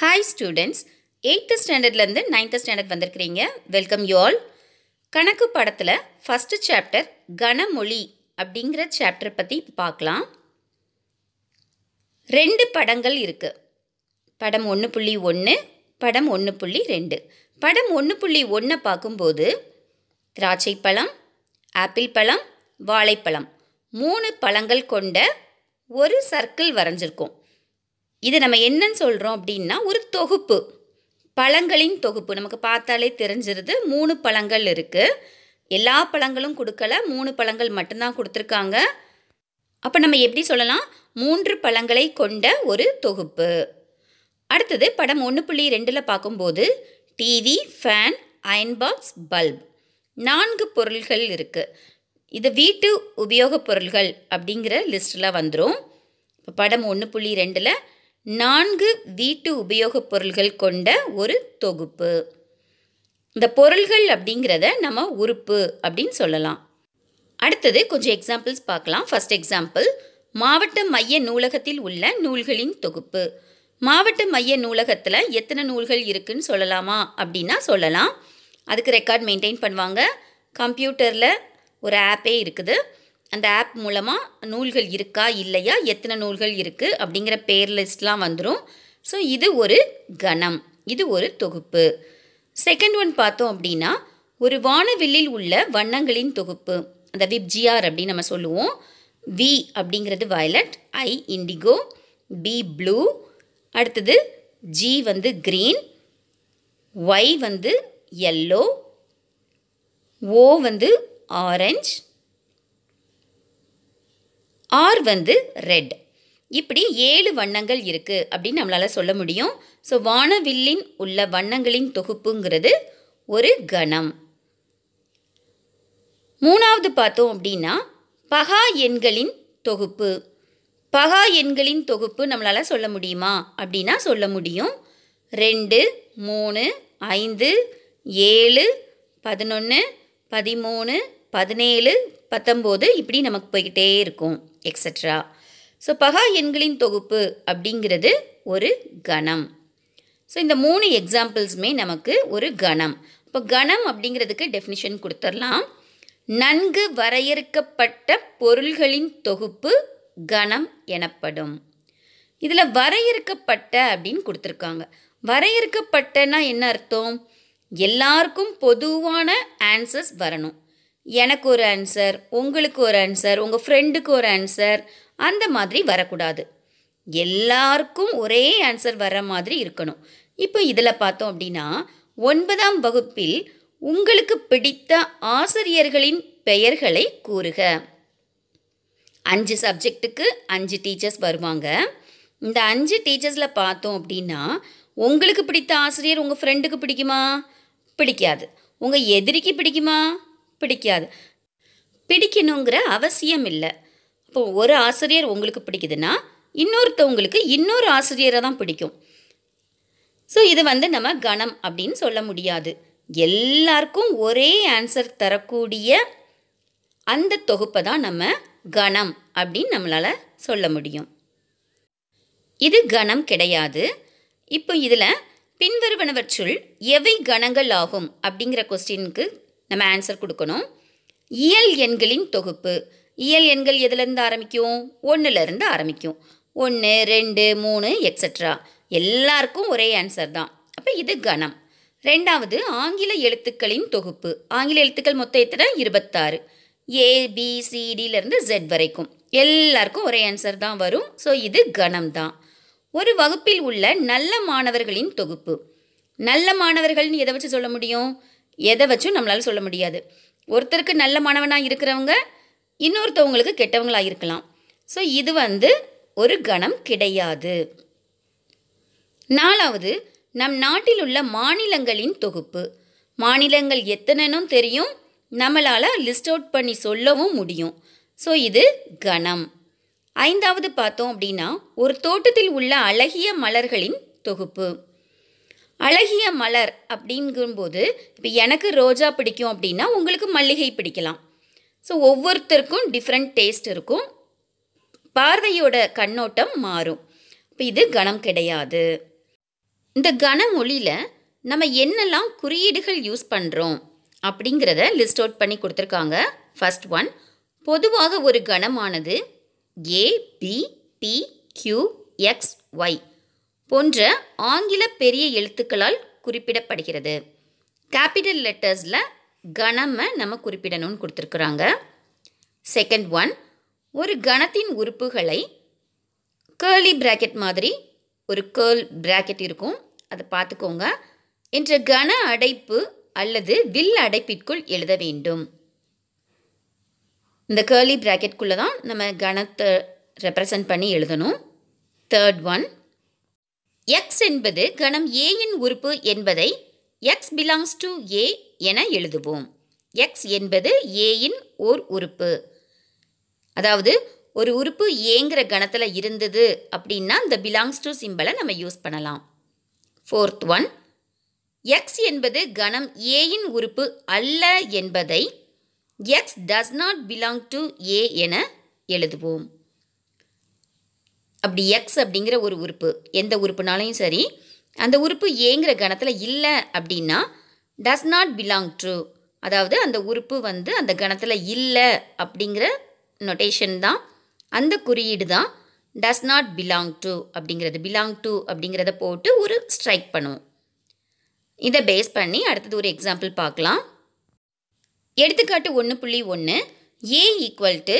hi students eighth ஸ்டாண்டர்ட்லேருந்து ninth standard வந்திருக்கிறீங்க welcome you all கணக்கு படத்தில் ஃபஸ்ட்டு சாப்டர் கனமொழி அப்படிங்கிற சாப்டர் பற்றி பார்க்கலாம் ரெண்டு படங்கள் இருக்குது படம் ஒன்று புள்ளி ஒன்று படம் ஒன்று புள்ளி ரெண்டு படம் ஒன்று புள்ளி ஒன்றை பார்க்கும்போது திராட்சை பழம் ஆப்பிள் பழம் வாழைப்பழம் மூணு பழங்கள் கொண்ட ஒரு சர்க்கிள் வரைஞ்சிருக்கோம் இது நம்ம என்னன்னு சொல்கிறோம் அப்படின்னா ஒரு தொகுப்பு பழங்களின் தொகுப்பு நமக்கு பார்த்தாலே தெரிஞ்சிருது மூணு பழங்கள் இருக்குது எல்லா பழங்களும் கொடுக்கல மூணு பழங்கள் மட்டும்தான் கொடுத்துருக்காங்க அப்போ நம்ம எப்படி சொல்லலாம் மூன்று பழங்களை கொண்ட ஒரு தொகுப்பு அடுத்தது படம் ஒன்று புள்ளி ரெண்டில் பார்க்கும்போது TV fan iron box bulb நான்கு பொருள்கள் இருக்குது இது வீட்டு உபயோகப் பொருள்கள் அப்படிங்கிற லிஸ்ட்டில் வந்துடும் இப்போ படம் ஒன்று புள்ளி ரெண்டில் நான்கு வீட்டு உபயோகப் பொருள்கள் கொண்ட ஒரு தொகுப்பு இந்த பொருள்கள் அப்படிங்கிறத நம்ம உறுப்பு அப்படின்னு சொல்லலாம் அடுத்தது கொஞ்சம் எக்ஸாம்பிள்ஸ் பார்க்கலாம் ஃபஸ்ட் எக்ஸாம்பிள் மாவட்ட மைய நூலகத்தில் உள்ள நூல்களின் தொகுப்பு மாவட்ட மைய நூலகத்தில் எத்தனை நூல்கள் இருக்குதுன்னு சொல்லலாமா அப்படின்னா சொல்லலாம் அதுக்கு ரெக்கார்ட் மெயின்டைன் பண்ணுவாங்க கம்ப்யூட்டரில் ஒரு ஆப்பே இருக்குது அந்த ஆப் மூலமாக நூல்கள் இருக்கா இல்லையா எத்தனை நூல்கள் இருக்குது அப்படிங்கிற பேர் லிஸ்ட்லாம் வந்துடும் ஸோ இது ஒரு கணம் இது ஒரு தொகுப்பு செகண்ட் ஒன் பார்த்தோம் அப்படின்னா ஒரு வானவில்லில் உள்ள வண்ணங்களின் தொகுப்பு அந்த விப்ஜிஆர் அப்படின்னு நம்ம சொல்லுவோம் வி அப்படிங்கிறது violet I indigo B blue அடுத்தது ஜி வந்து க்ரீன் ஒய் வந்து எல்லோ ஓ வந்து ஆரஞ்ச் ஆர் வந்து ரெட் இப்படி ஏழு வண்ணங்கள் இருக்குது அப்படின்னு நம்மளால் சொல்ல முடியும் ஸோ வானவில்லின் உள்ள வண்ணங்களின் தொகுப்புங்கிறது ஒரு கணம் மூணாவது பார்த்தோம் அப்படின்னா பகா எண்களின் தொகுப்பு பகா எண்களின் தொகுப்பு நம்மளால் சொல்ல முடியுமா அப்படின்னா சொல்ல முடியும் ரெண்டு மூணு ஐந்து ஏழு பதினொன்று பதிமூணு பதினேழு பத்தொம்போது இப்படி நமக்கு போய்கிட்டே இருக்கும் எக்ஸட்ரா ஸோ பகா எண்களின் தொகுப்பு அப்படிங்கிறது ஒரு கணம் ஸோ இந்த மூணு எக்ஸாம்பிள்ஸுமே நமக்கு ஒரு கணம் இப்போ கணம் அப்படிங்கிறதுக்கு டெஃபினிஷன் கொடுத்துடலாம் நன்கு வரையறுக்கப்பட்ட பொருள்களின் தொகுப்பு கணம் எனப்படும் இதில் வரையறுக்கப்பட்ட அப்படின்னு கொடுத்துருக்காங்க வரையறுக்கப்பட்டனா என்ன அர்த்தம் எல்லாருக்கும் பொதுவான ஆன்சர்ஸ் வரணும் எனக்கு ஒரு ஆன்சர் உங்களுக்கு ஒரு ஆன்சர் உங்கள் ஃப்ரெண்டுக்கு ஒரு ஆன்சர் அந்த மாதிரி வரக்கூடாது எல்லாருக்கும் ஒரே ஆன்சர் வர மாதிரி இருக்கணும் இப்போ இதில் பார்த்தோம் அப்படின்னா ஒன்பதாம் வகுப்பில் உங்களுக்கு பிடித்த ஆசிரியர்களின் பெயர்களை கூறுக அஞ்சு சப்ஜெக்ட்டுக்கு அஞ்சு டீச்சர்ஸ் வருவாங்க இந்த அஞ்சு டீச்சர்ஸில் பார்த்தோம் அப்படின்னா உங்களுக்கு பிடித்த ஆசிரியர் உங்கள் ஃப்ரெண்டுக்கு பிடிக்குமா பிடிக்காது உங்கள் எதிரிக்கு பிடிக்குமா பிடிக்காது பிடிக்கணுங்கிற அவசியம் இல்லை இப்போ ஒரு ஆசிரியர் உங்களுக்கு பிடிக்குதுன்னா இன்னொருத்தவங்களுக்கு இன்னொரு ஆசிரியரை தான் பிடிக்கும் ஸோ இது வந்து நம்ம கணம் அப்படின்னு சொல்ல முடியாது எல்லாருக்கும் ஒரே ஆன்சர் தரக்கூடிய அந்த தொகுப்பை தான் நம்ம கணம் அப்படின்னு நம்மளால் சொல்ல முடியும் இது கணம் கிடையாது இப்போ இதில் பின்வருவனவற்றுள் எவை கணங்கள் ஆகும் அப்படிங்கிற கொஸ்டினுக்கு நம்ம ஆன்சர் கொடுக்கணும் இயல் எண்களின் தொகுப்பு இயல் எண்கள் எதுலேருந்து ஆரம்பிக்கும் ஒன்றுலேருந்து ஆரம்பிக்கும் ஒன்று ரெண்டு மூணு எக்ஸட்ரா எல்லாருக்கும் ஒரே ஆன்சர் தான் அப்போ இது கணம் ரெண்டாவது ஆங்கில எழுத்துக்களின் தொகுப்பு ஆங்கில எழுத்துக்கள் மொத்த எத்தனை இருபத்தாறு ஏபிசிடியிலேருந்து ஜெட் வரைக்கும் எல்லாருக்கும் ஒரே ஆன்சர் தான் வரும் ஸோ இது கணம் தான் ஒரு வகுப்பில் உள்ள நல்ல மாணவர்களின் தொகுப்பு நல்ல மாணவர்கள்னு எதை வச்சு சொல்ல முடியும் எதை வச்சும் நம்மளால் சொல்ல முடியாது ஒருத்தருக்கு நல்ல மாணவனாக இருக்கிறவங்க இன்னொருத்தவங்களுக்கு கெட்டவங்களாக இருக்கலாம் ஸோ இது வந்து ஒரு கணம் கிடையாது நாலாவது நம் நாட்டில் உள்ள மாநிலங்களின் தொகுப்பு மாநிலங்கள் எத்தனைனும் தெரியும் நம்மளால் லிஸ்ட் அவுட் பண்ணி சொல்லவும் முடியும் ஸோ இது கணம் ஐந்தாவது பார்த்தோம் அப்படின்னா ஒரு தோட்டத்தில் உள்ள அழகிய மலர்களின் தொகுப்பு அழகிய மலர் அப்படிங்கும்போது இப்போ எனக்கு ரோஜா பிடிக்கும் அப்படின்னா உங்களுக்கு மல்லிகை பிடிக்கலாம் ஸோ ஒவ்வொருத்தருக்கும் டிஃப்ரெண்ட் டேஸ்ட் இருக்கும் பார்வையோட கண்ணோட்டம் மாறும் இப்போ இது கணம் கிடையாது இந்த கன மொழியில் நம்ம என்னெல்லாம் குறியீடுகள் யூஸ் பண்ணுறோம் அப்படிங்கிறத லிஸ்ட் அவுட் பண்ணி கொடுத்துருக்காங்க ஃபஸ்ட் ஒன் பொதுவாக ஒரு கணமானது A B Q X Y போன்ற ஆங்கில பெரிய எழுத்துக்களால் குறிப்பிடப்படுகிறது கேபிட்டல் லெட்டர்ஸில் கணமை நம்ம குறிப்பிடணும்னு கொடுத்துருக்குறாங்க செகண்ட் ஒன் ஒரு கணத்தின் உறுப்புகளை கேர்லி பிராக்கெட் மாதிரி ஒரு கேர்ல் பிராக்கெட் இருக்கும் அதை பார்த்துக்கோங்க என்ற கன அடைப்பு அல்லது வில் அடைப்பிற்குள் எழுத வேண்டும் இந்த கேர்லி பிராக்கெட்குள்ளே தான் நம்ம கணத்தை ரெப்ரசன்ட் பண்ணி எழுதணும் தேர்ட் ஒன் எக்ஸ் என்பது கணம் ஏயின் உறுப்பு என்பதை எக்ஸ் பிலாங்ஸ் டு ஏ என எழுதுவோம் எக்ஸ் என்பது ஏயின் ஓர் உறுப்பு அதாவது ஒரு உறுப்பு ஏங்கிற கணத்தில் இருந்தது அப்படின்னா இந்த பிலாங்ஸ் டு சிம்பிளை நம்ம யூஸ் பண்ணலாம் ஃபோர்த் ஒன் எக்ஸ் என்பது கணம் ஏயின் உறுப்பு அல்ல என்பதை X does not belong to A என எழுதுவோம் அப்படி எக்ஸ் அப்படிங்கிற ஒரு உறுப்பு எந்த உறுப்புனாலையும் சரி அந்த உறுப்பு ஏங்கிற கணத்தில் இல்லை அப்படின்னா டஸ் நாட் பிலாங் டு அதாவது அந்த உறுப்பு வந்து அந்த கணத்தில் இல்லை அப்படிங்கிற நொட்டேஷன் தான் அந்த குறியீடு தான் டஸ் நாட் பிலாங் டு அப்படிங்கிறது பிலாங் டு அப்படிங்கிறத போட்டு ஒரு ஸ்ட்ரைக் பண்ணுவோம் இதை பேஸ் பண்ணி அடுத்தது ஒரு எக்ஸாம்பிள் பார்க்கலாம் எடுத்துக்காட்டு ஒன்று புள்ளி ஒன்று A equal to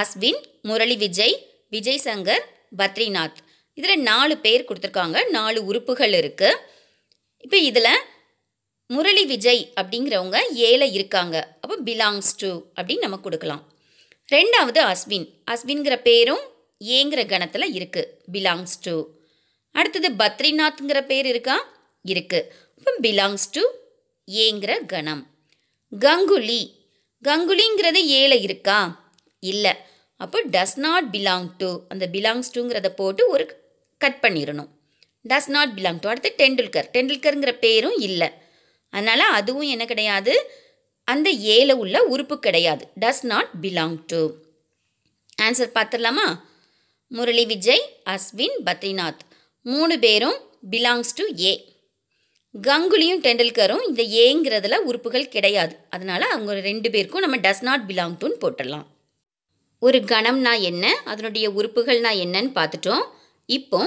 Ashwin Murali Vijay Vijay Shankar Badrinath இதில் நாலு பேர் கொடுத்துருக்காங்க நாலு உறுப்புகள் இருக்குது இப்போ இதில் முரளி விஜய் அப்படிங்கிறவங்க ஏழை இருக்காங்க அப்போ பிலாங்ஸ் டு அப்படின்னு நம்ம கொடுக்கலாம் ரெண்டாவது அஸ்வின் அஸ்வின்கிற பேரும் ஏங்கிற கணத்தில் இருக்குது பிலாங்ஸ் டு அடுத்தது பத்ரிநாத்ங்கிற பேர் இருக்கா இருக்குது அப்போ பிலாங்ஸ் டு ஏங்கிற கணம் கங்குலி கங்குலிங்கிறது ஏழை இருக்கா இல்லை அப்போ டஸ் நாட் பிலாங் டு அந்த பிலாங்ஸ் டுங்கிறத போட்டு ஒரு கட் பண்ணிடணும் டஸ் நாட் பிலாங் டு அடுத்து டெண்டுல்கர் டெண்டுல்கருங்கிற பேரும் இல்லை அதனால் அதுவும் என்ன கிடையாது அந்த ஏல உள்ள உறுப்பு கிடையாது does not belong to answer பார்த்துடலாமா முரளி விஜய் அஸ்வின் பத்ரிநாத் மூணு பேரும் பிலாங்ஸ் டு ஏ கங்குலியும் டெண்டுல்கரும் இந்த ஏங்கிறதுல உறுப்புகள் கிடையாது அதனால் அவங்க ரெண்டு பேருக்கும் நம்ம டஸ் நாட் பிலாங் டுன்னு போட்டுடலாம் ஒரு கணம்னா என்ன அதனுடைய உறுப்புகள்னா என்னன்னு பார்த்துட்டோம் இப்போ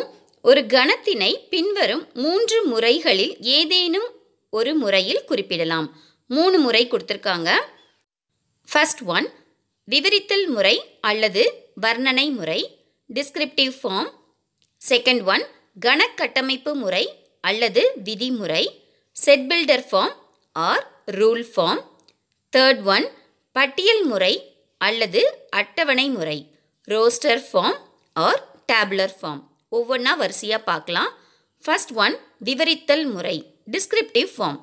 ஒரு கணத்தினை பின்வரும் மூன்று முறைகளில் ஏதேனும் ஒரு முறையில் குறிப்பிடலாம் மூணு முறை கொடுத்துருக்காங்க ஃபஸ்ட் ஒன் விவரித்தல் முறை அல்லது வர்ணனை முறை டிஸ்கிரிப்டிவ் ஃபார்ம் செகண்ட் ஒன் கணக்கட்டமைப்பு முறை அல்லது விதிமுறை set builder form or rule form third one பட்டியல் முறை அல்லது அட்டவணை முறை roster form or tabular form ஒவ்வொன்றா வரிசையாக பார்க்கலாம் ஃபர்ஸ்ட் ஒன் விவரித்தல் முறை டிஸ்கிரிப்டிவ் ஃபார்ம்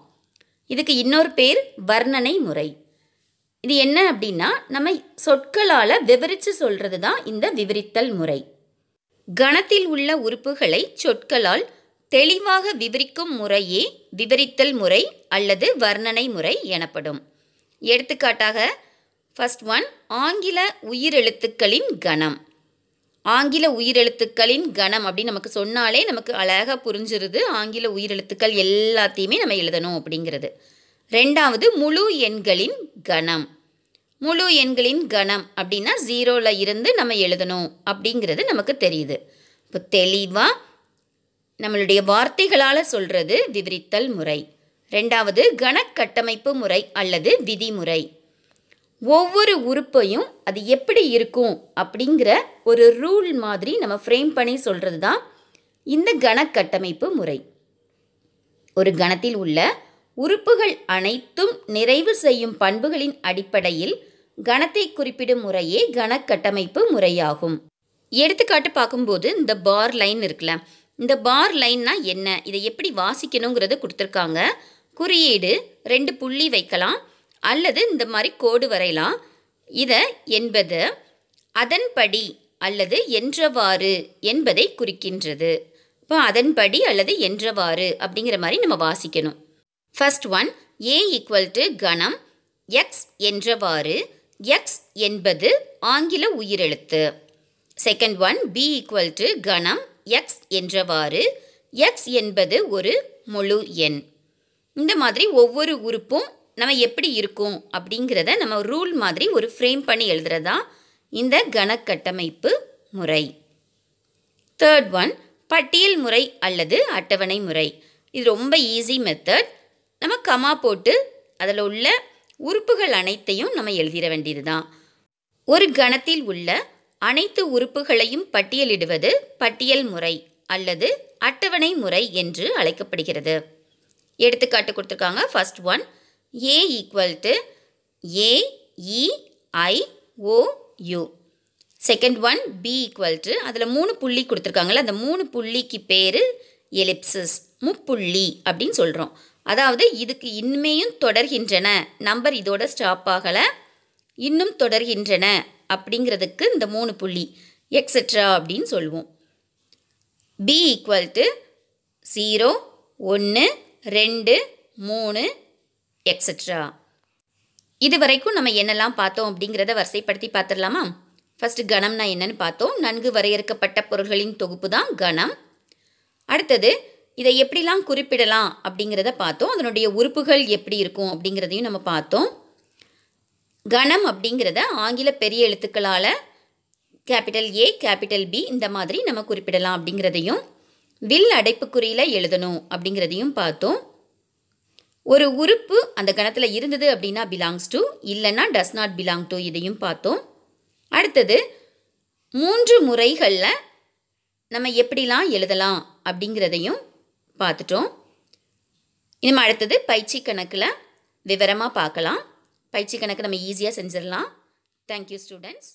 இதுக்கு இன்னொரு பேர் வர்ணனை முறை இது என்ன அப்படின்னா நம்ம சொற்களால் விவரித்து சொல்கிறது தான் இந்த விவரித்தல் முறை கணத்தில் உள்ள உறுப்புகளை சொற்களால் தெளிவாக விவரிக்கும் முறையே விவரித்தல் முறை அல்லது வர்ணனை முறை எனப்படும் எடுத்துக்காட்டாக ஃபஸ்ட் ஒன் ஆங்கில உயிரெழுத்துக்களின் கணம் ஆங்கில உயிரெழுத்துக்களின் கணம் அப்படின்னு நமக்கு சொன்னாலே நமக்கு அழகாக புரிஞ்சிருது ஆங்கில உயிரெழுத்துக்கள் எல்லாத்தையுமே நம்ம எழுதணும் அப்படிங்கிறது ரெண்டாவது முழு எண்களின் கணம் முழு எண்களின் கணம் அப்படின்னா ஜீரோவில் இருந்து நம்ம எழுதணும் அப்படிங்கிறது நமக்கு தெரியுது இப்போ தெளிவாக நம்மளுடைய வார்த்தைகளால் சொல்கிறது விவரித்தல் முறை ரெண்டாவது கணக்கட்டமைப்பு முறை அல்லது விதிமுறை ஒவ்வொரு உறுப்பையும் அது எப்படி இருக்கும் அப்படிங்கிற ஒரு ரூல் மாதிரி நம்ம ஃப்ரேம் பண்ணி சொல்கிறது தான் இந்த கணக்கட்டமைப்பு முறை ஒரு கணத்தில் உள்ள உறுப்புகள் அனைத்தும் நிறைவு செய்யும் பண்புகளின் அடிப்படையில் கணத்தை குறிப்பிடும் முறையே கணக்கட்டமைப்பு முறையாகும் எடுத்துக்காட்டு பார்க்கும்போது இந்த பார் லைன் இருக்குல்ல இந்த பார் லைன்னா என்ன இதை எப்படி வாசிக்கணுங்கிறத கொடுத்துருக்காங்க குறியீடு ரெண்டு புள்ளி வைக்கலாம் அல்லது இந்த மாதிரி கோடு வரையலாம் இதை என்பது அதன்படி அல்லது என்றவாறு என்பதை குறிக்கின்றது இப்போ அதன்படி அல்லது என்றவாறு அப்படிங்கிற மாதிரி நம்ம வாசிக்கணும் first one A equal to கணம் எக்ஸ் என்றவாறு எக்ஸ் என்பது ஆங்கில உயிரெழுத்து second one B equal to கணம் எக்ஸ் என்றவாறு எக்ஸ் என்பது ஒரு முழு எண் இந்த மாதிரி ஒவ்வொரு உறுப்பும் நம்ம எப்படி இருக்கும் அப்படிங்கிறத நம்ம ரூல் மாதிரி ஒரு ஃப்ரேம் பண்ணி தான் இந்த கணக்கட்டமைப்பு முறை தேர்ட் ஒன் பட்டியல் முறை அல்லது அட்டவணை முறை இது ரொம்ப ஈஸி மெத்தட் நம்ம கமா போட்டு அதில் உள்ள உறுப்புகள் அனைத்தையும் நம்ம எழுதிட வேண்டியது தான் ஒரு கணத்தில் உள்ள அனைத்து உறுப்புகளையும் பட்டியலிடுவது பட்டியல் முறை அல்லது அட்டவணை முறை என்று அழைக்கப்படுகிறது எடுத்துக்காட்டு கொடுத்துருக்காங்க first one A equal to A second one B equal to அதில் மூணு புள்ளி கொடுத்துருக்காங்களே அந்த மூணு புள்ளிக்கு பேர் எலிப்சஸ் முப்புள்ளி அப்படின்னு சொல்கிறோம் அதாவது இதுக்கு இனிமேயும் தொடர்கின்றன நம்பர் இதோட ஸ்டாப் ஆகலை இன்னும் தொடர்கின்றன அப்படிங்கிறதுக்கு இந்த மூணு புள்ளி எக்ஸெட்ரா அப்படின்னு சொல்லுவோம் பி ஈக்குவல் டு ஜீரோ ஒன்று ரெண்டு மூணு எக்ஸட்ரா இது வரைக்கும் நம்ம என்னெல்லாம் பார்த்தோம் அப்படிங்கிறத வரிசைப்படுத்தி பார்த்துடலாமா ஃபஸ்ட்டு கணம்னா என்னன்னு பார்த்தோம் நன்கு வரையறுக்கப்பட்ட பொருள்களின் தொகுப்பு தான் கணம் அடுத்தது இதை எப்படிலாம் குறிப்பிடலாம் அப்படிங்கிறத பார்த்தோம் அதனுடைய உறுப்புகள் எப்படி இருக்கும் அப்படிங்கிறதையும் நம்ம பார்த்தோம் கணம் அப்படிங்கிறத ஆங்கில பெரிய எழுத்துக்களால் கேபிட்டல் ஏ கேபிட்டல் பி இந்த மாதிரி நம்ம குறிப்பிடலாம் அப்படிங்கிறதையும் வில் அடைப்புக்குறியில் எழுதணும் அப்படிங்கிறதையும் பார்த்தோம் ஒரு உறுப்பு அந்த கணத்தில் இருந்தது அப்படின்னா பிலாங்ஸ் டு இல்லைன்னா டஸ் நாட் பிலாங் டு இதையும் பார்த்தோம் அடுத்தது மூன்று முறைகளில் நம்ம எப்படிலாம் எழுதலாம் அப்படிங்கிறதையும் பார்த்துட்டோம் இனிமேல் அடுத்தது பயிற்சி கணக்கில் விவரமாக பார்க்கலாம் பயிற்சி கணக்கு நம்ம ஈஸியாக செஞ்சிடலாம் தேங்க்யூ ஸ்டூடெண்ட்ஸ்